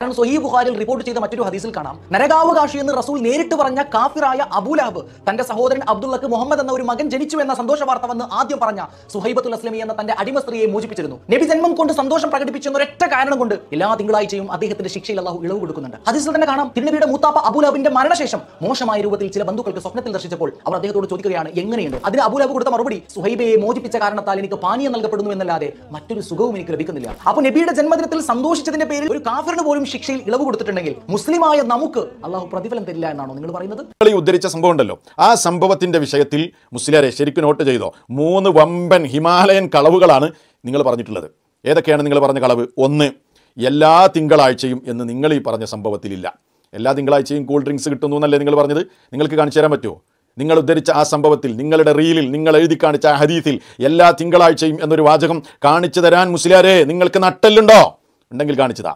കാരണം സൊഹീ ബുഖാരിൽ റിപ്പോർട്ട് ചെയ്ത മറ്റൊരു ഹദീസിൽ കാണാം നരകാവകാശി എന്ന് റസൂൽ നേരിട്ട് പറഞ്ഞ കാഫിറായ അബുലാബ് തന്റെ സഹോദരൻ അബ്ദുള്ളക്ക് മുഹമ്മദ് എന്ന ഒരു മകൻ ജനിച്ചു എന്ന സന്തോഷ വാർത്ത വന്ന് ആദ്യം പറഞ്ഞ സുഹൈബത്തുൽ അസ്ലമി എന്ന തന്റെ അടിമ സ്ത്രീയെ മോചിപ്പിച്ചിരുന്നു നബി ജന്മം കൊണ്ട് സന്തോഷം പ്രകടിപ്പിച്ചെന്ന ഒരൊറ്റ കാരണം കൊണ്ട് എല്ലാ തിങ്കളാഴ്ചയും അദ്ദേഹത്തിന്റെ ശിക്ഷയിൽ അള്ളാഹു ഇളവ് കൊടുക്കുന്നുണ്ട് ഹദീസിൽ തന്നെ കാണാം തിരുനബിയുടെ മൂത്താപ്പ അബുലാബിന്റെ മരണശേഷം മോശമായ രൂപത്തിൽ ചില ബന്ധുക്കൾക്ക് സ്വപ്നത്തിൽ ദർശിച്ചപ്പോൾ അവർ അദ്ദേഹത്തോട് ചോദിക്കുകയാണ് എങ്ങനെയുണ്ട് അതിന് അബുലാബ് കൊടുത്ത മറുപടി സുഹൈബയെ മോചിപ്പിച്ച കാരണത്താൽ എനിക്ക് പാനീയം നൽകപ്പെടുന്നു എന്നല്ലാതെ മറ്റൊരു സുഖവും എനിക്ക് ലഭിക്കുന്നില്ല അപ്പോൾ നബിയുടെ ജന്മദിനത്തിൽ സന്തോഷിച്ചതിന്റെ പേരിൽ ഒരു കാഫറിന് പോലും ശിക്ഷയിൽ ഇളവ് കൊടുത്തിട്ടുണ്ടെങ്കിൽ മുസ്ലിമായ നമുക്ക് അള്ളാഹു പ്രതിഫലം തരില്ല എന്നാണോ നിങ്ങൾ പറയുന്നത് ഉദ്ധരിച്ച സംഭവം ഉണ്ടല്ലോ ആ സംഭവത്തിന്റെ വിഷയത്തിൽ മുസ്ലിയാരെ ശരിക്കും നോട്ട് ചെയ്തോ മൂന്ന് വമ്പൻ ഹിമാലയൻ കളവുകളാണ് നിങ്ങൾ പറഞ്ഞിട്ടുള്ളത് ഏതൊക്കെയാണ് നിങ്ങൾ പറഞ്ഞ കളവ് ഒന്ന് എല്ലാ തിങ്കളാഴ്ചയും എന്ന് നിങ്ങൾ ഈ പറഞ്ഞ സംഭവത്തിലില്ല എല്ലാ തിങ്കളാഴ്ചയും കൂൾ ഡ്രിങ്ക്സ് കിട്ടുന്നു എന്നല്ലേ നിങ്ങൾ പറഞ്ഞത് നിങ്ങൾക്ക് കാണിച്ചു തരാൻ പറ്റുമോ നിങ്ങൾ ഉദ്ധരിച്ച ആ സംഭവത്തിൽ നിങ്ങളുടെ റീലിൽ നിങ്ങൾ എഴുതി കാണിച്ച ആ ഹദീസിൽ എല്ലാ തിങ്കളാഴ്ചയും എന്നൊരു വാചകം കാണിച്ചു തരാൻ മുസ്ലിയാരെ നിങ്ങൾക്ക് നട്ടല്ലുണ്ടോ ഉണ്ടെങ്കിൽ കാണിച്ചതാ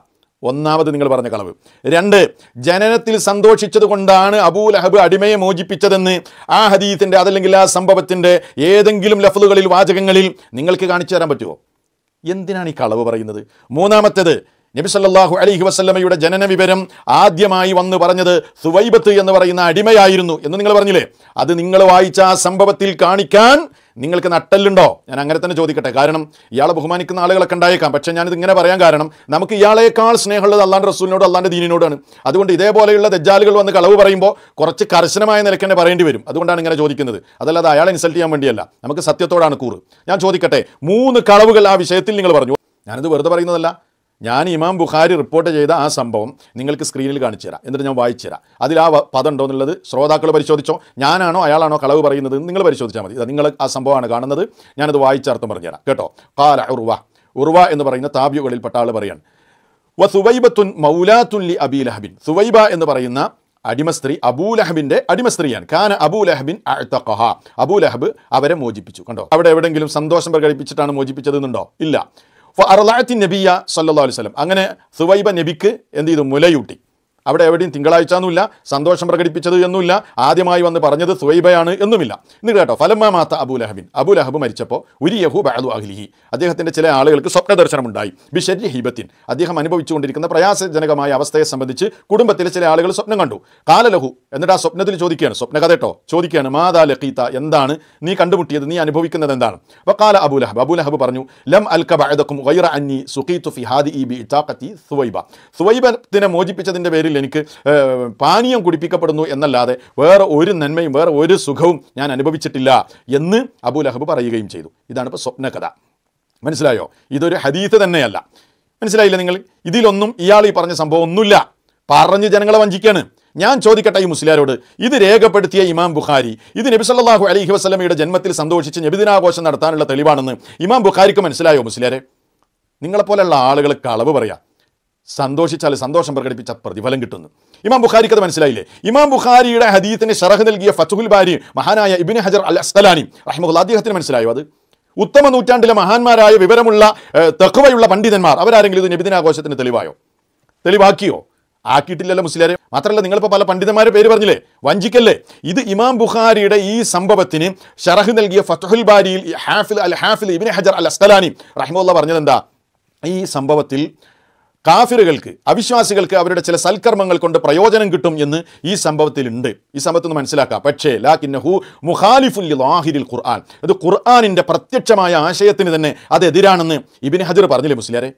ഒന്നാമത് നിങ്ങൾ പറഞ്ഞ കളവ് രണ്ട് ജനനത്തിൽ സന്തോഷിച്ചതുകൊണ്ടാണ് അബൂലഹബ് അടിമയെ മോചിപ്പിച്ചതെന്ന് ആ ഹദീത്തിൻ്റെ അതല്ലെങ്കിൽ ആ സംഭവത്തിൻ്റെ ഏതെങ്കിലും ലഫലുകളിൽ വാചകങ്ങളിൽ നിങ്ങൾക്ക് കാണിച്ചു തരാൻ പറ്റുമോ എന്തിനാണ് ഈ കളവ് പറയുന്നത് മൂന്നാമത്തേത് നബി സല്ലാഹു അലഹി വസ്ലമയുടെ ജനന വിവരം ആദ്യമായി വന്ന് പറഞ്ഞത് സുവൈബത്ത് എന്ന് പറയുന്ന അടിമയായിരുന്നു എന്ന് നിങ്ങൾ പറഞ്ഞില്ലേ അത് നിങ്ങൾ വായിച്ച ആ സംഭവത്തിൽ കാണിക്കാൻ നിങ്ങൾക്ക് നട്ടല്ലുണ്ടോ ഞാൻ അങ്ങനെ തന്നെ ചോദിക്കട്ടെ കാരണം ഇയാളെ ബഹുമാനിക്കുന്ന ആളുകളൊക്കെ ഉണ്ടായേക്കാം പക്ഷേ ഞാനിത് ഇങ്ങനെ പറയാൻ കാരണം നമുക്ക് ഇയാളേക്കാൾ സ്നേഹമുള്ളത് അള്ളാൻ്റെ റസൂലിനോട് അള്ളാൻ്റെ ദീനിനോടാണ് അതുകൊണ്ട് ഇതേപോലെയുള്ള ദജ്ജാലുകൾ വന്ന് കളവ് പറയുമ്പോൾ കുറച്ച് കർശനമായ നിലയ്ക്ക് തന്നെ പറയേണ്ടി വരും അതുകൊണ്ടാണ് ഇങ്ങനെ ചോദിക്കുന്നത് അതല്ലാതെ അയാളെ ഇൻസൾട്ട് ചെയ്യാൻ വേണ്ടിയല്ല നമുക്ക് സത്യത്തോടാണ് കൂറ് ഞാൻ ചോദിക്കട്ടെ മൂന്ന് കളവുകൾ ആ വിഷയത്തിൽ നിങ്ങൾ പറഞ്ഞു ഞാനത് വെറുതെ പറയുന്നതല്ല ഞാൻ ഇമാം ബുഖാരി റിപ്പോർട്ട് ചെയ്ത ആ സംഭവം നിങ്ങൾക്ക് സ്ക്രീനിൽ കാണിച്ചു തരാം എന്നിട്ട് ഞാൻ വായിച്ചു തരാം അതിൽ ആ പദം ഉണ്ടോ എന്നുള്ളത് ശ്രോതാക്കൾ പരിശോധിച്ചോ ഞാനാണോ അയാളാണോ കളവ് പറയുന്നത് നിങ്ങൾ പരിശോധിച്ചാൽ മതി നിങ്ങൾ ആ സംഭവമാണ് കാണുന്നത് ഞാനത് വായിച്ചർത്ഥം പറഞ്ഞുതരാം കേട്ടോ കാല ഉർവ ഉർവ എന്ന് പറയുന്ന താബ്യുകളിൽപ്പെട്ട ആൾ പറയാണ് വ സുവൈബത്തുൻ മൗലാത്തുല്ലി അബി ലഹബിൻ സുവൈബ എന്ന് പറയുന്ന അടിമ സ്ത്രീ സ്ത്രീയാണ് അബൂലഹബിൻ്റെ അബൂ കാന അഴ്ത്തഹ അബൂ ലഹബ് അവരെ മോചിപ്പിച്ചു കണ്ടോ അവിടെ എവിടെയെങ്കിലും സന്തോഷം പ്രകടിപ്പിച്ചിട്ടാണ് മോചിപ്പിച്ചത് എന്നുണ്ടോ ഇല്ല അറലാഴത്തിൻ നബിയ സല്ലാ അലൈഹി അങ്ങനെ സുവൈബ നബിക്ക് എന്ത് ചെയ്തു മുലയൂട്ടി അവിടെ എവിടെയും തിങ്കളാഴ്ച എന്നുമില്ല സന്തോഷം പ്രകടിപ്പിച്ചത് എന്നുമില്ല ആദ്യമായി വന്ന് പറഞ്ഞത് സുവൈബയാണ് എന്നുമില്ല ഇന്ന് കേട്ടോ ഫലമ്മ മാത്ത അബുലഹബിൻ അബുലഹബ് മരിച്ചപ്പോൾ ഉരി യഹു ബാലു അഹ്ലിഹി അദ്ദേഹത്തിൻ്റെ ചില ആളുകൾക്ക് സ്വപ്നദർശനമുണ്ടായി ബിഷരി ഹിബത്തിൻ അദ്ദേഹം അനുഭവിച്ചുകൊണ്ടിരിക്കുന്ന പ്രയാസജനകമായ അവസ്ഥയെ സംബന്ധിച്ച് കുടുംബത്തിലെ ചില ആളുകൾ സ്വപ്നം കണ്ടു കാലലഹു എന്നിട്ട് ആ സ്വപ്നത്തിൽ ചോദിക്കുകയാണ് സ്വപ്ന കഥട്ടോ ചോദിക്കുകയാണ് മാതാ ലഖീത്ത എന്താണ് നീ കണ്ടുമുട്ടിയത് നീ അനുഭവിക്കുന്നത് എന്താണ് അപ്പോൾ കാല അബു ലഹബ് പറഞ്ഞു ലം അൽക്കും വൈറ അന്നി സുഖീത്തു ഫിഹാദി ഇ ബി ഇത്താഖത്തി സുവൈബ സുവൈബത്തിനെ മോചിപ്പിച്ചതിൻ്റെ പേരിൽ എനിക്ക് പാനീയം കുടിപ്പിക്കപ്പെടുന്നു എന്നല്ലാതെ വേറെ ഒരു നന്മയും വേറെ ഒരു സുഖവും ഞാൻ അനുഭവിച്ചിട്ടില്ല എന്ന് അബൂ അഹബ് പറയുകയും ചെയ്തു ഇതാണ് ഇപ്പോൾ സ്വപ്നകഥ മനസ്സിലായോ ഇതൊരു ഹദീത്ത് തന്നെയല്ല മനസ്സിലായില്ല നിങ്ങൾ ഇതിലൊന്നും ഇയാൾ ഈ പറഞ്ഞ സംഭവം ഒന്നുമില്ല പറഞ്ഞ് ജനങ്ങളെ വഞ്ചിക്കാണ് ഞാൻ ചോദിക്കട്ടെ ഈ മുസ്ലിയാരോട് ഇത് രേഖപ്പെടുത്തിയ ഇമാം ബുഖാരി ഇത് നബി സല്ലാഹു അലഹി വസ്ലമയുടെ ജന്മത്തിൽ സന്തോഷിച്ച് നബിദിനാഘോഷം നടത്താനുള്ള തെളിവാണെന്ന് ഇമാം ബുഖാരിക്ക് മനസ്സിലായോ മുസ്ലിയാരെ നിങ്ങളെപ്പോലെയുള്ള ആളുകൾ കളവ് പറയാം സന്തോഷിച്ചാൽ സന്തോഷം പ്രകടിപ്പിച്ച പ്രതിഫലം കിട്ടുന്നു ഇമാം ബുഖാരിക്ക് അത് മനസ്സിലായില്ലേ ഇമാം ബുഖാരിയുടെ ഹദീത്തിന് ഷറഹ് നൽകിയ ഫത്തുഹുൽ ബാരി മഹാനായ ഇബിൻ ഹജർ അൽ അസ്തലാനി റഹ്മുല്ല അദ്ദേഹത്തിന് മനസ്സിലായോ അത് ഉത്തമ നൂറ്റാണ്ടിലെ മഹാന്മാരായ വിവരമുള്ള തെക്കുവയുള്ള പണ്ഡിതന്മാർ അവരാരെങ്കിലും ഇത് നിബിദിനാഘോഷത്തിന് തെളിവായോ തെളിവാക്കിയോ ആക്കിയിട്ടില്ലല്ലോ മുസ്ലിയാരെ മാത്രമല്ല നിങ്ങളിപ്പോൾ പല പണ്ഡിതന്മാരെ പേര് പറഞ്ഞില്ലേ വഞ്ചിക്കല്ലേ ഇത് ഇമാം ബുഖാരിയുടെ ഈ സംഭവത്തിന് ഷറഹ് നൽകിയ ഫത്തുഹുൽ ബാരിയിൽ ഹാഫിൽ അൽ ഹാഫിൽ ഇബിൻ ഹജർ അൽ അസ്തലാനി റഹ്മുല്ല എന്താ ഈ സംഭവത്തിൽ കാഫിറുകൾക്ക് അവിശ്വാസികൾക്ക് അവരുടെ ചില സൽക്കർമ്മങ്ങൾ കൊണ്ട് പ്രയോജനം കിട്ടും എന്ന് ഈ സംഭവത്തിലുണ്ട് ഈ സംഭവത്തിൽ നിന്ന് മനസ്സിലാക്കാം പക്ഷേ ലാക്കിന്നഹു മുഹാലിഫുൽ ലാഹിരിൽ ഖുർആൻ അത് ഖുർആാനിൻ്റെ പ്രത്യക്ഷമായ ആശയത്തിന് തന്നെ അത് എതിരാണെന്ന് ഇബിൻ ഹജർ പറഞ്ഞില്ലേ മുസ്ലിയാരെ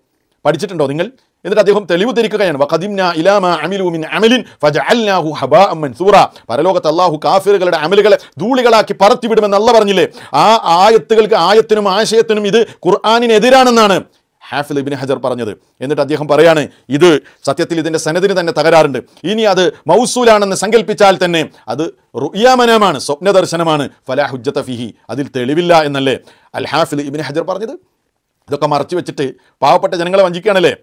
പഠിച്ചിട്ടുണ്ടോ നിങ്ങൾ എന്നിട്ട് അദ്ദേഹം തെളിവ് തെളിവുദ്ധരിക്കുകയാണ് വഖദിംന ഇലാമ അമിലു മിൻ അമലിൻ ഫജഅൽനാഹു ഹബാഅൻ മൻസൂറ പരലോകത്ത് അല്ലാഹു കാഫിറുകളുടെ അമലുകളെ ധൂളികളാക്കി പറത്തിവിടുമെന്നല്ല പറഞ്ഞില്ലേ ആ ആയത്തുകൾക്ക് ആയത്തിനും ആശയത്തിനും ഇത് ഖുർആാനിനെതിരാണെന്നാണ് ഹാഫിൽ ഇബിൻ ഹജർ പറഞ്ഞത് എന്നിട്ട് അദ്ദേഹം പറയാണ് ഇത് സത്യത്തിൽ ഇതിൻ്റെ സനദിന് തന്നെ തകരാറുണ്ട് ഇനി അത് മൗസൂലാണെന്ന് സങ്കല്പിച്ചാൽ തന്നെ അത് റുയാമനമാണ് സ്വപ്നദർശനമാണ് ഫലാഹുജത്ത ഫിഹി അതിൽ തെളിവില്ല എന്നല്ലേ അൽ ഹാഫിൽ ഇബിൻ ഹജർ പറഞ്ഞത് ഇതൊക്കെ മറച്ചു വെച്ചിട്ട് പാവപ്പെട്ട ജനങ്ങളെ വഞ്ചിക്കുകയാണല്ലേ